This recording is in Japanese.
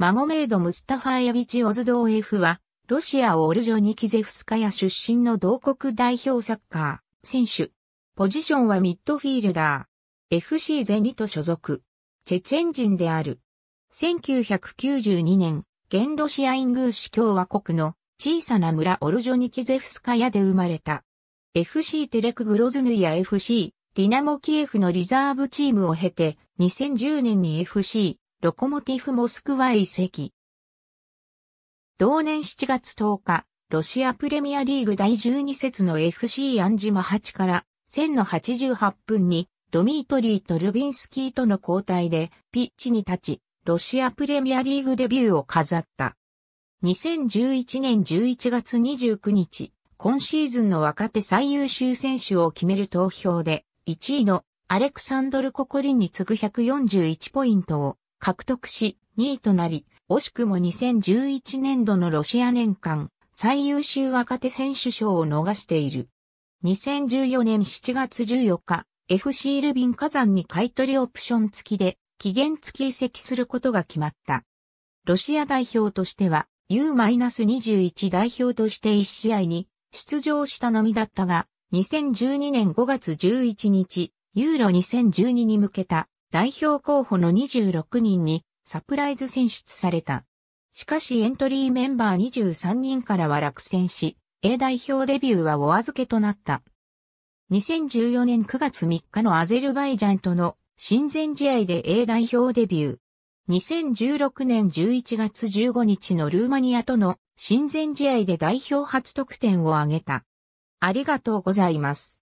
マゴメイド・ムスタファエビチ・オズドーエフは、ロシアオルジョニキゼフスカヤ出身の同国代表サッカー、選手。ポジションはミッドフィールダー。FC ゼニト所属。チェチェン人である。1992年、現ロシアイングーシ共和国の小さな村オルジョニキゼフスカヤで生まれた。FC テレクグロズヌイや FC、ディナモキエフのリザーブチームを経て、2010年に FC、ロコモティフモスクワへ移籍。同年7月10日、ロシアプレミアリーグ第12節の FC アンジマ8から1 0の88分にドミートリーとルビンスキーとの交代でピッチに立ち、ロシアプレミアリーグデビューを飾った。2011年11月29日、今シーズンの若手最優秀選手を決める投票で1位のアレクサンドル・ココリンに次ぐ141ポイントを獲得し、2位となり、惜しくも2011年度のロシア年間最優秀若手選手賞を逃している。2014年7月14日、FC ルビン火山に買取オプション付きで期限付き移籍することが決まった。ロシア代表としては U-21 代表として1試合に出場したのみだったが、2012年5月11日、ユーロ2012に向けた代表候補の26人にサプライズ選出された。しかしエントリーメンバー23人からは落選し、A 代表デビューはお預けとなった。2014年9月3日のアゼルバイジャンとの親善試合で A 代表デビュー。2016年11月15日のルーマニアとの親善試合で代表初得点を挙げた。ありがとうございます。